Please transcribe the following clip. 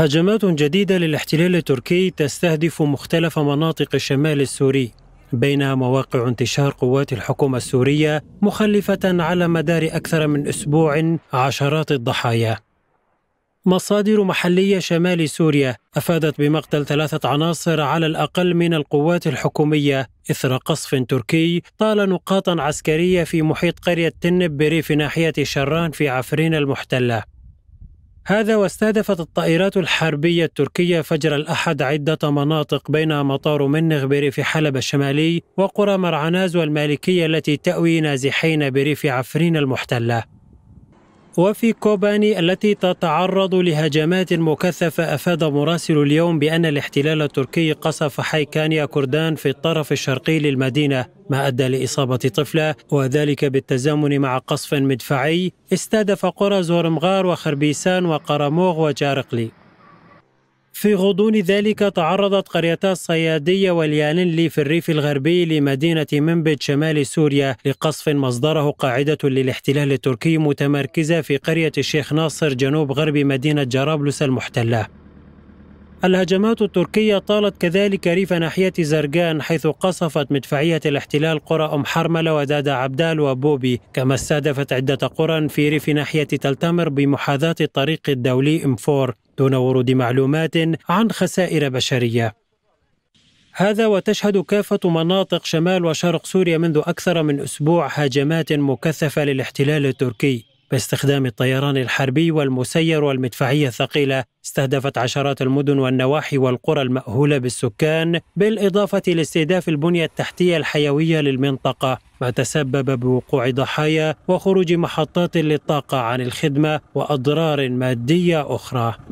هجمات جديدة للاحتلال التركي تستهدف مختلف مناطق الشمال السوري بينها مواقع انتشار قوات الحكومة السورية مخلفة على مدار أكثر من أسبوع عشرات الضحايا مصادر محلية شمال سوريا أفادت بمقتل ثلاثة عناصر على الأقل من القوات الحكومية إثر قصف تركي طال نقاطا عسكرية في محيط قرية تنب بريف ناحية شران في عفرين المحتلة هذا واستهدفت الطائرات الحربية التركية فجر الأحد عدة مناطق بين مطار منغ بريف حلب الشمالي وقرى مرعناز والمالكية التي تأوي نازحين بريف عفرين المحتلة وفي كوباني التي تتعرض لهجمات مكثفة أفاد مراسل اليوم بأن الاحتلال التركي قصف حي كانيا كردان في الطرف الشرقي للمدينة ما أدى لإصابة طفلة وذلك بالتزامن مع قصف مدفعي استهدف قرى زورمغار وخربيسان وقرموغ وجارقلي في غضون ذلك تعرضت قريتا الصيادية واليانلي في الريف الغربي لمدينة منبت شمال سوريا لقصف مصدره قاعدة للاحتلال التركي متمركزة في قرية الشيخ ناصر جنوب غرب مدينة جرابلس المحتلة الهجمات التركية طالت كذلك ريف ناحية زرقان حيث قصفت مدفعية الاحتلال قرى أم حرملة وداد عبدال وبوبي كما استهدفت عدة قرى في ريف ناحية تلتمر بمحاذاة الطريق الدولي إمفور دون ورود معلومات عن خسائر بشريه هذا وتشهد كافة مناطق شمال وشرق سوريا منذ أكثر من أسبوع هجمات مكثفة للاحتلال التركي باستخدام الطيران الحربي والمسير والمدفعية الثقيلة استهدفت عشرات المدن والنواحي والقرى المأهولة بالسكان بالإضافة لاستهداف البنية التحتية الحيوية للمنطقة ما تسبب بوقوع ضحايا وخروج محطات للطاقة عن الخدمة وأضرار مادية أخرى